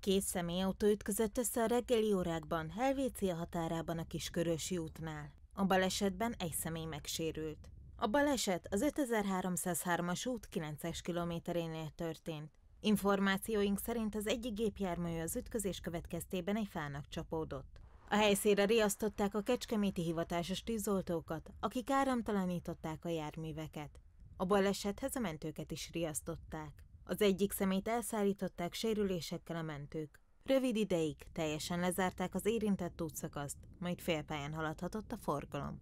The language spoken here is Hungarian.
Két személyautó ütközött össze a reggeli órákban, Helvécia határában a Kiskörösi útnál. A balesetben egy személy megsérült. A baleset az 5303-as út 9-es kilométerénél történt. Információink szerint az egyik gépjármű az ütközés következtében egy fának csapódott. A helyszínre riasztották a kecskeméti hivatásos tűzoltókat, akik áramtalanították a járműveket. A balesethez a mentőket is riasztották. Az egyik szemét elszállították sérülésekkel a mentők. Rövid ideig teljesen lezárták az érintett útszakaszt, majd félpályán haladhatott a forgalom.